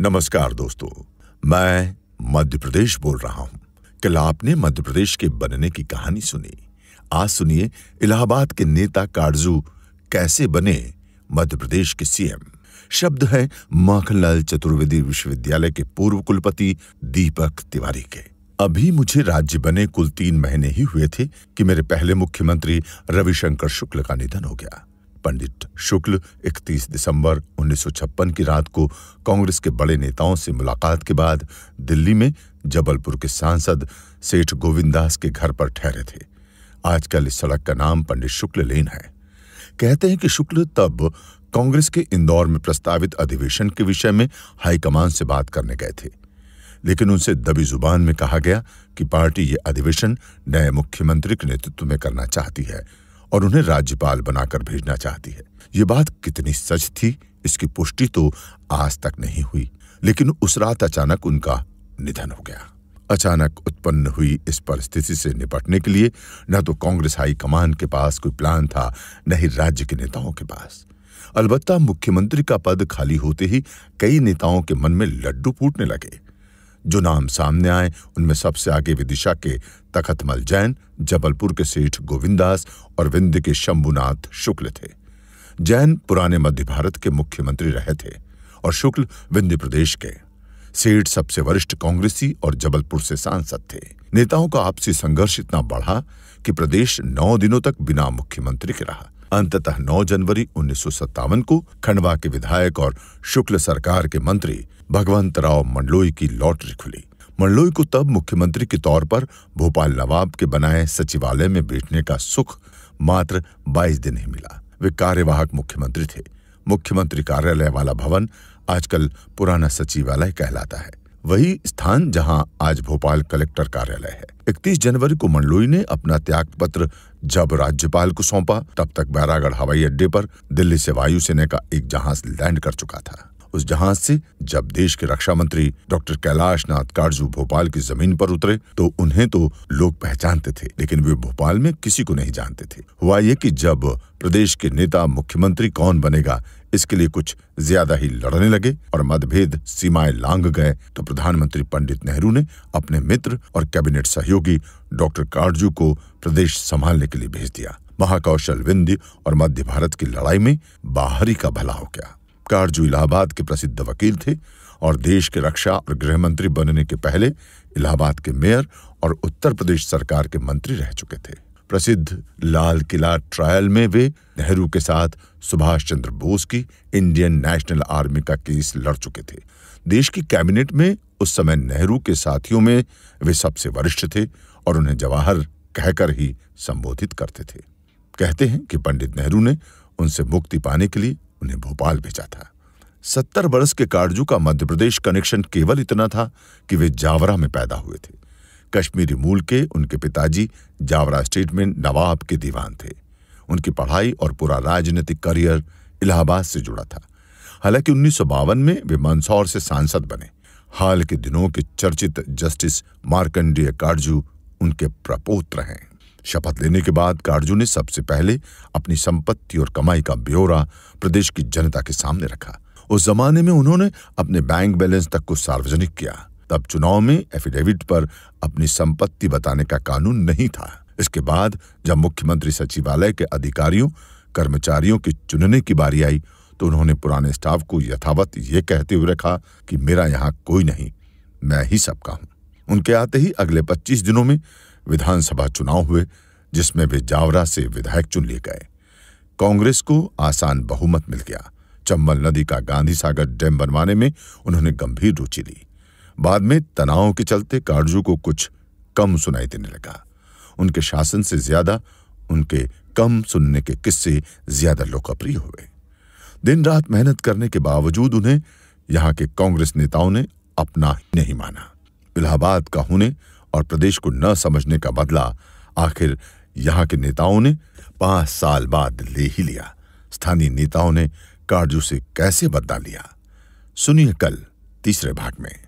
नमस्कार दोस्तों मैं मध्य प्रदेश बोल रहा हूं कल आपने मध्य प्रदेश के बनने की कहानी सुनी आज सुनिए इलाहाबाद के नेता कारजू कैसे बने मध्य प्रदेश के सीएम शब्द है माखनलाल चतुर्वेदी विश्वविद्यालय के पूर्व कुलपति दीपक तिवारी के अभी मुझे राज्य बने कुल तीन महीने ही हुए थे कि मेरे पहले मुख्यमंत्री रविशंकर शुक्ल का निधन हो गया पंडित शुक्ल 31 दिसंबर 1956 की रात को कांग्रेस के बड़े नेताओं से मुलाकात के बाद दिल्ली में जबलपुर के सांसद सेठ गोविंददास के घर पर ठहरे थे आजकल इस सड़क का नाम पंडित शुक्ल लेन है कहते हैं कि शुक्ल तब कांग्रेस के इंदौर में प्रस्तावित अधिवेशन के विषय में हाईकमान से बात करने गए थे लेकिन उनसे दबी जुबान में कहा गया कि पार्टी ये अधिवेशन नए मुख्यमंत्री के नेतृत्व में करना चाहती है और उन्हें राज्यपाल बनाकर भेजना चाहती है ये बात कितनी सच थी इसकी पुष्टि तो आज तक नहीं हुई लेकिन उस रात अचानक उनका निधन हो गया अचानक उत्पन्न हुई इस परिस्थिति से निपटने के लिए न तो कांग्रेस हाईकमान के पास कोई प्लान था न ही राज्य के नेताओं के पास अलबत्ता मुख्यमंत्री का पद खाली होते ही कई नेताओं के मन में लड्डू फूटने लगे जो नाम सामने आए उनमें सबसे आगे विदिशा के तखतमल जैन जबलपुर के सेठ गोविंदास और विंध्य के शंभुनाथ शुक्ल थे जैन पुराने मध्य भारत के मुख्यमंत्री रहे थे और शुक्ल विंध्य प्रदेश के सेठ सबसे वरिष्ठ कांग्रेसी और जबलपुर से सांसद थे नेताओं का आपसी संघर्ष इतना बढ़ा कि प्रदेश नौ दिनों तक बिना मुख्यमंत्री के रहा अंततः 9 जनवरी उन्नीस को खंडवा के विधायक और शुक्ल सरकार के मंत्री भगवंत राव मंडलोई की लॉटरी खुली मंडलोई को तब मुख्यमंत्री के तौर पर भोपाल नवाब के बनाए सचिवालय में बैठने का सुख मात्र 22 दिन ही मिला वे कार्यवाहक मुख्यमंत्री थे मुख्यमंत्री कार्यालय वाला भवन आजकल पुराना सचिवालय कहलाता है वही स्थान जहां आज भोपाल कलेक्टर कार्यालय है 31 जनवरी को मंडलोई ने अपना त्याग पत्र जब राज्यपाल को सौंपा तब तक बैरागढ़ हवाई अड्डे पर दिल्ली से वायुसेना का एक जहाज लैंड कर चुका था उस जहाज से जब देश के रक्षा मंत्री डॉक्टर कैलाश नाथ कारजू भोपाल की जमीन पर उतरे तो उन्हें तो लोग पहचानते थे लेकिन वे भोपाल में किसी को नहीं जानते थे हुआ ये कि जब प्रदेश के नेता मुख्यमंत्री कौन बनेगा इसके लिए कुछ ज्यादा ही लड़ने लगे और मतभेद सीमाएं लांग गए तो प्रधानमंत्री पंडित नेहरू ने अपने मित्र और कैबिनेट सहयोगी डॉक्टर कार्जू को प्रदेश संभालने के लिए भेज दिया महाकौशल विंध्य और मध्य भारत की लड़ाई में बाहरी का भला हो गया कारजू इलाहाबाद के प्रसिद्ध वकील थे और देश के रक्षा और गृह मंत्री बनने के पहले इलाहाबाद के मेयर और उत्तर प्रदेश सरकार के मंत्री रह चुके थे प्रसिद्ध लाल किला ट्रायल में वे नेहरू के साथ सुभाष चंद्र बोस की इंडियन नेशनल आर्मी का केस लड़ चुके थे देश की कैबिनेट में उस समय नेहरू के साथियों में वे सबसे वरिष्ठ थे और उन्हें जवाहर कहकर ही संबोधित करते थे कहते हैं कि पंडित नेहरू ने उनसे मुक्ति पाने के लिए उन्हें भोपाल भेजा था सत्तर वर्ष के कारजू का मध्य प्रदेश कनेक्शन केवल इतना था कि वे जावरा में पैदा हुए थे कश्मीरी मूल के उनके पिताजी जावरा स्टेट में नवाब के दीवान थे उनकी पढ़ाई और पूरा राजनीतिक करियर इलाहाबाद से जुड़ा था हालांकि उन्नीस में वे मंदसौर से सांसद बने हाल के दिनों के चर्चित जस्टिस मार्कंडेय कार्जू उनके प्रपोत्र हैं शपथ लेने के बाद कार्जू ने सबसे पहले अपनी संपत्ति और कमाई का ब्यौरा प्रदेश की जनता के सामने रखा उस जमाने में उन्होंने अपने बैंक बैलेंस तक को सार्वजनिक किया तब चुनाव में एफिडेविट पर अपनी संपत्ति बताने का कानून नहीं था इसके बाद जब मुख्यमंत्री सचिवालय के अधिकारियों कर्मचारियों के चुनने की बारी आई तो उन्होंने पुराने स्टाफ को यथावत ये कहते हुए रखा कि मेरा यहाँ कोई नहीं मैं ही सबका हूँ उनके आते ही अगले 25 दिनों में विधानसभा चुनाव हुए जिसमें वे जावरा से विधायक चुन लिए गए कांग्रेस को आसान बहुमत मिल गया चंबल नदी का गांधी सागर डैम बनवाने में उन्होंने गंभीर रुचि ली बाद में तनाव के चलते कार्जू को कुछ कम सुनाई देने लगा उनके शासन से ज्यादा उनके कम सुनने के किस्से ज्यादा लोकप्रिय हुए दिन रात मेहनत करने के बावजूद उन्हें यहाँ के कांग्रेस नेताओं ने अपना ही नहीं माना इलाहाबाद का होने और प्रदेश को न समझने का बदला आखिर यहाँ के नेताओं ने पांच साल बाद ले ही लिया स्थानीय नेताओं ने कार्जू से कैसे बदला लिया सुनिए कल तीसरे भाग में